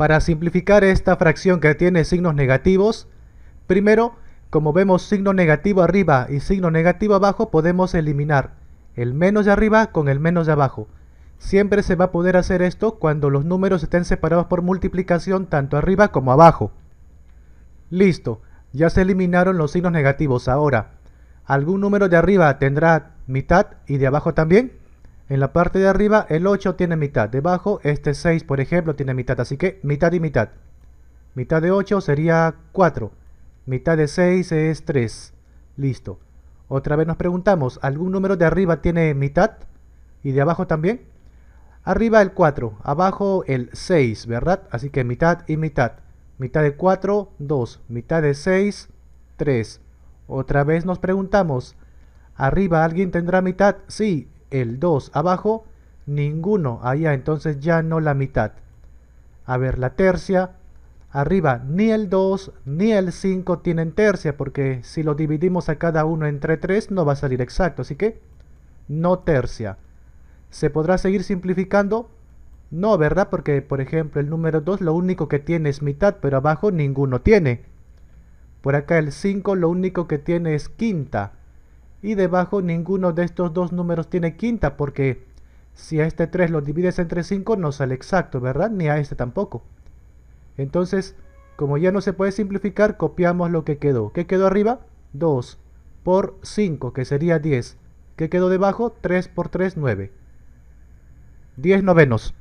Para simplificar esta fracción que tiene signos negativos, primero, como vemos signo negativo arriba y signo negativo abajo, podemos eliminar el menos de arriba con el menos de abajo. Siempre se va a poder hacer esto cuando los números estén separados por multiplicación tanto arriba como abajo. Listo, ya se eliminaron los signos negativos. Ahora, ¿algún número de arriba tendrá mitad y de abajo también? En la parte de arriba el 8 tiene mitad, debajo este 6 por ejemplo tiene mitad, así que mitad y mitad. Mitad de 8 sería 4, mitad de 6 es 3. Listo. Otra vez nos preguntamos, ¿algún número de arriba tiene mitad? ¿Y de abajo también? Arriba el 4, abajo el 6, ¿verdad? Así que mitad y mitad. Mitad de 4, 2. Mitad de 6, 3. Otra vez nos preguntamos, ¿arriba alguien tendrá mitad? Sí, el 2 abajo, ninguno allá, entonces ya no la mitad. A ver, la tercia, arriba ni el 2 ni el 5 tienen tercia, porque si lo dividimos a cada uno entre 3 no va a salir exacto, así que no tercia. ¿Se podrá seguir simplificando? No, ¿verdad? Porque, por ejemplo, el número 2 lo único que tiene es mitad, pero abajo ninguno tiene. Por acá el 5 lo único que tiene es quinta y debajo ninguno de estos dos números tiene quinta porque si a este 3 lo divides entre 5 no sale exacto, ¿verdad? Ni a este tampoco. Entonces, como ya no se puede simplificar, copiamos lo que quedó. ¿Qué quedó arriba? 2 por 5, que sería 10. ¿Qué quedó debajo? 3 por 3, 9. 10 novenos.